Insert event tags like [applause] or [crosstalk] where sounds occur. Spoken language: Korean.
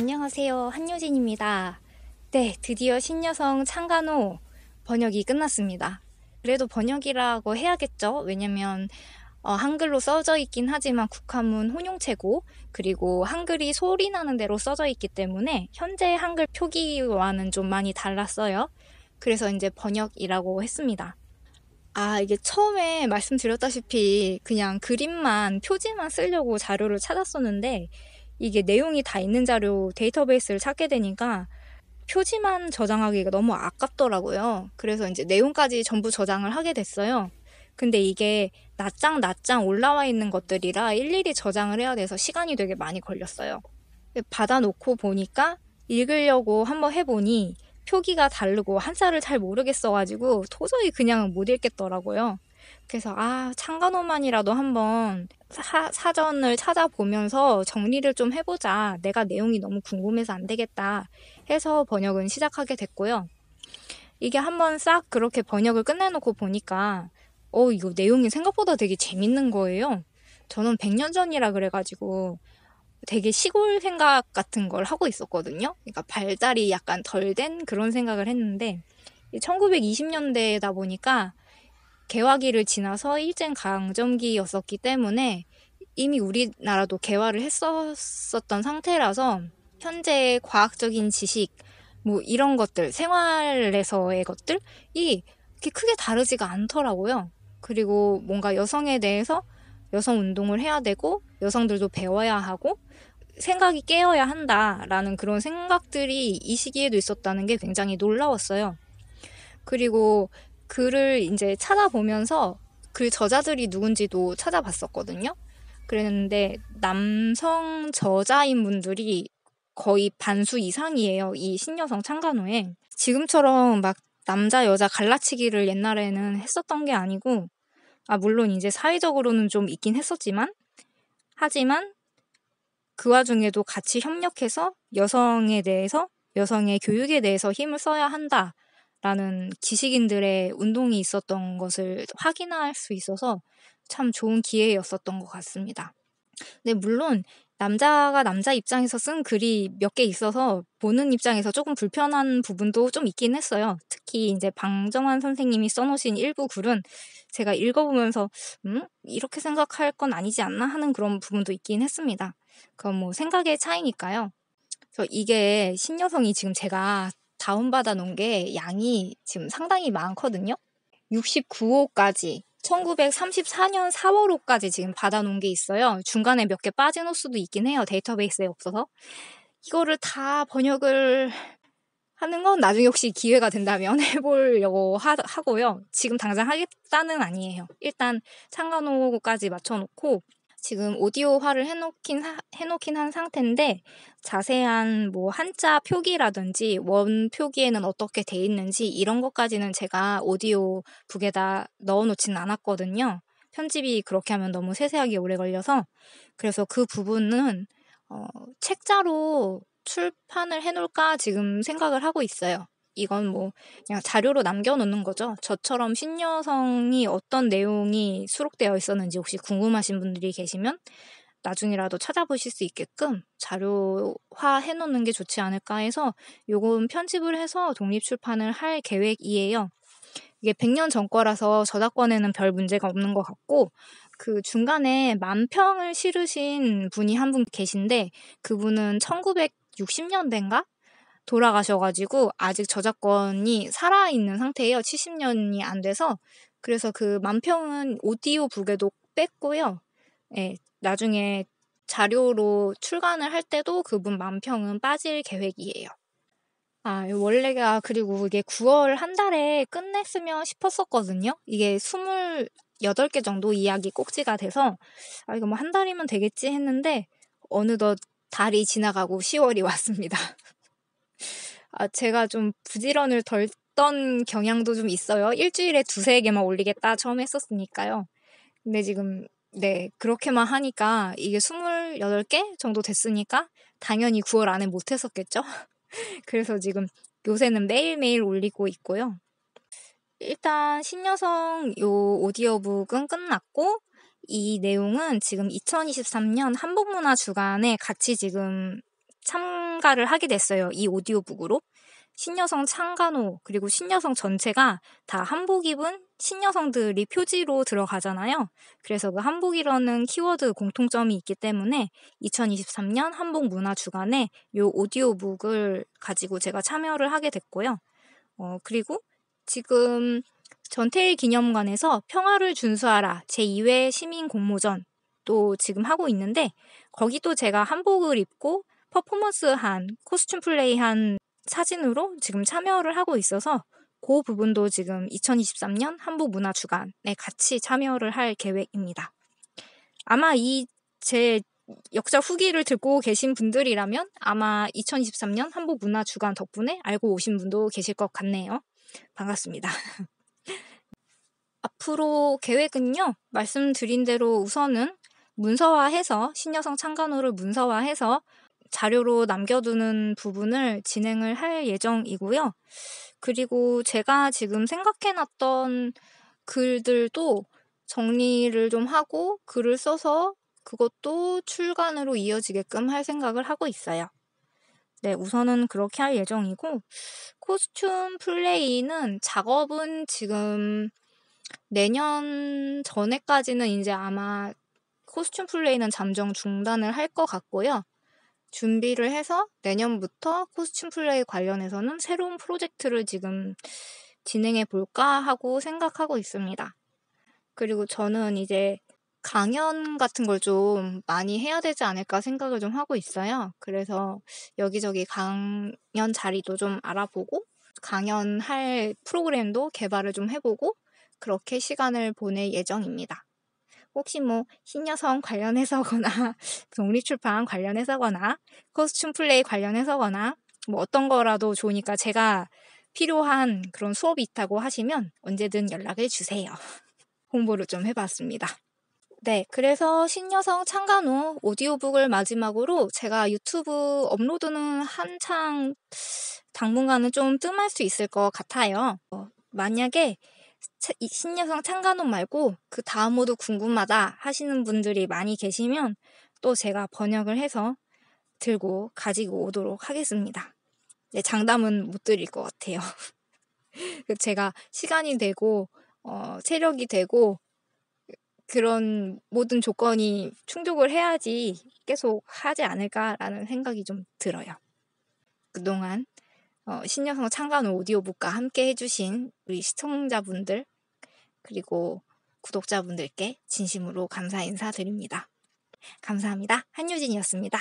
안녕하세요. 한효진입니다. 네, 드디어 신여성 창간호 번역이 끝났습니다. 그래도 번역이라고 해야겠죠? 왜냐면 어, 한글로 써져 있긴 하지만 국화문 혼용체고 그리고 한글이 소리 나는 대로 써져 있기 때문에 현재 한글 표기와는 좀 많이 달랐어요. 그래서 이제 번역이라고 했습니다. 아, 이게 처음에 말씀드렸다시피 그냥 그림만 표지만 쓰려고 자료를 찾았었는데 이게 내용이 다 있는 자료 데이터베이스를 찾게 되니까 표지만 저장하기가 너무 아깝더라고요. 그래서 이제 내용까지 전부 저장을 하게 됐어요. 근데 이게 낱장낱장 올라와 있는 것들이라 일일이 저장을 해야 돼서 시간이 되게 많이 걸렸어요. 받아놓고 보니까 읽으려고 한번 해보니 표기가 다르고 한자를 잘 모르겠어가지고 도저히 그냥 못 읽겠더라고요. 그래서 아 창간호만이라도 한번 사, 사전을 찾아보면서 정리를 좀 해보자. 내가 내용이 너무 궁금해서 안 되겠다 해서 번역은 시작하게 됐고요. 이게 한번 싹 그렇게 번역을 끝내놓고 보니까 어 이거 내용이 생각보다 되게 재밌는 거예요. 저는 100년 전이라 그래가지고 되게 시골 생각 같은 걸 하고 있었거든요. 그러니까 발달이 약간 덜 된 그런 생각을 했는데 1920년대다 보니까 개화기를 지나서 일제 강점기였었기 때문에 이미 우리나라도 개화를 했었던 상태라서 현재 의 과학적인 지식 뭐 이런 것들 생활에서의 것들이 그렇게 크게 다르지가 않더라고요. 그리고 뭔가 여성에 대해서 여성 운동을 해야 되고 여성들도 배워야 하고 생각이 깨어야 한다라는 그런 생각들이 이 시기에도 있었다는 게 굉장히 놀라웠어요. 그리고 글을 이제 찾아보면서 그 저자들이 누군지도 찾아봤었거든요. 그랬는데 남성 저자인 분들이 거의 반수 이상이에요. 이 신여성 창간호에 지금처럼 막 남자 여자 갈라치기를 옛날에는 했었던 게 아니고 아 물론 이제 사회적으로는 좀 있긴 했었지만 하지만 그 와중에도 같이 협력해서 여성에 대해서 여성의 교육에 대해서 힘을 써야 한다. 라는 기식인들의 운동이 있었던 것을 확인할 수 있어서 참 좋은 기회였었던 것 같습니다. 근 물론 남자가 남자 입장에서 쓴 글이 몇 개 있어서 보는 입장에서 조금 불편한 부분도 좀 있긴 했어요. 특히 이제 방정환 선생님이 써놓으신 일부 글은 제가 읽어보면서 음 이렇게 생각할 건 아니지 않나 하는 그런 부분도 있긴 했습니다. 그건 뭐 생각의 차이니까요. 이게 신여성이 지금 제가 다운받아 놓은 게 양이 지금 상당히 많거든요. 69호까지 1934년 4월호까지 지금 받아 놓은 게 있어요. 중간에 몇 개 빠진 호수도 있긴 해요. 데이터베이스에 없어서. 이거를 다 번역을 하는 건 나중에 혹시 기회가 된다면 [laughs] 해보려고 하, 고요 지금 당장 하겠다는 아니에요. 일단 창간호까지 맞춰놓고 지금 오디오화를 해놓긴 해놓긴 한 상태인데 자세한 뭐 한자 표기라든지 원 표기에는 어떻게 돼 있는지 이런 것까지는 제가 오디오 북에다 넣어놓지는 않았거든요. 편집이 그렇게 하면 너무 세세하게 오래 걸려서 그래서 그 부분은 어, 책자로 출판을 해놓을까 지금 생각을 하고 있어요. 이건 뭐 그냥 자료로 남겨놓는 거죠. 저처럼 신여성이 어떤 내용이 수록되어 있었는지 혹시 궁금하신 분들이 계시면 나중이라도 찾아보실 수 있게끔 자료화 해놓는 게 좋지 않을까 해서 요건 편집을 해서 독립출판을 할 계획이에요. 이게 100년 전 거라서 저작권에는 별 문제가 없는 것 같고 그 중간에 만평을 실으신 분이 한 분 계신데 그분은 1960년대인가 돌아가셔가지고 아직 저작권이 살아있는 상태예요. 70년이 안 돼서. 그래서 그 만평은 오디오 북에도 뺐고요. 예, 나중에 자료로 출간을 할 때도 그분 만평은 빠질 계획이에요. 아, 원래가 그리고 이게 9월 한 달에 끝냈으면 싶었었거든요. 이게 28개 정도 이야기 꼭지가 돼서 아, 이거 뭐 한 달이면 되겠지 했는데 어느덧 달이 지나가고 10월이 [laughs] 왔습니다. 아, 제가 좀 부지런을 덜 떤 경향도 좀 있어요. 일주일에 두세 개만 올리겠다 처음 했었으니까요. 근데 지금 네, 그렇게만 하니까 이게 28개 정도 됐으니까 당연히 9월 안에 못 했었겠죠? [laughs] 그래서 지금 요새는 매일매일 올리고 있고요. 일단 신여성 요 오디오북은 끝났고 이 내용은 지금 2023년 한복문화 주간에 같이 지금 참가를 하게 됐어요. 이 오디오북으로. 신여성 창간호 그리고 신여성 전체가 다 한복 입은 신여성들이 표지로 들어가잖아요. 그래서 그 한복이라는 키워드 공통점이 있기 때문에 2023년 한복 문화 주간에 요 오디오북을 가지고 제가 참여를 하게 됐고요. 어, 그리고 지금 전태일 기념관에서 평화를 준수하라 제2회 시민 공모전 또 지금 하고 있는데 거기도 제가 한복을 입고 퍼포먼스한 코스튬 플레이한 사진으로 지금 참여를 하고 있어서 그 부분도 지금 2023년 한복 문화 주간에 같이 참여를 할 계획입니다. 아마 이 제 역사 후기를 듣고 계신 분들이라면 아마 2023년 한복 문화 주간 덕분에 알고 오신 분도 계실 것 같네요. 반갑습니다. [laughs] 앞으로 계획은요, 말씀드린 대로 우선은 문서화해서 신여성 창간호를 문서화해서 자료로 남겨두는 부분을 진행을 할 예정이고요. 그리고 제가 지금 생각해놨던 글들도 정리를 좀 하고 글을 써서 그것도 출간으로 이어지게끔 할 생각을 하고 있어요. 네, 우선은 그렇게 할 예정이고, 코스튬 플레이는 작업은 지금 내년 전에까지는 이제 아마 코스튬 플레이는 잠정 중단을 할 것 같고요. 준비를 해서 내년부터 코스튬 플레이 관련해서는 새로운 프로젝트를 지금 진행해 볼까 하고 생각하고 있습니다. 그리고 저는 이제 강연 같은 걸 좀 많이 해야 되지 않을까 생각을 좀 하고 있어요. 그래서 여기저기 강연 자리도 좀 알아보고 강연할 프로그램도 개발을 좀 해보고 그렇게 시간을 보낼 예정입니다. 혹시 뭐 신여성 관련해서거나 독립출판 [laughs] 관련해서거나 코스튬 플레이 관련해서거나 뭐 어떤 거라도 좋으니까 제가 필요한 그런 수업이 있다고 하시면 언제든 연락을 주세요. [laughs] 홍보를 좀 해봤습니다. 네, 그래서 신여성 창간 후 오디오북을 마지막으로 제가 유튜브 업로드는 한창 당분간은 좀 뜸할 수 있을 것 같아요. 어, 만약에 신여성 창간호 말고 그 다음호도 궁금하다 하시는 분들이 많이 계시면 또 제가 번역을 해서 들고 가지고 오도록 하겠습니다. 네, 장담은 못 드릴 것 같아요. [laughs] 그 제가 시간이 되고 어, 체력이 되고 그런 모든 조건이 충족을 해야지 계속 하지 않을까라는 생각이 좀 들어요. 그동안 어, 신여성 창간 오디오북과 함께 해주신 우리 시청자분들 그리고 구독자분들께 진심으로 감사 인사드립니다. 감사합니다. 한유진이었습니다.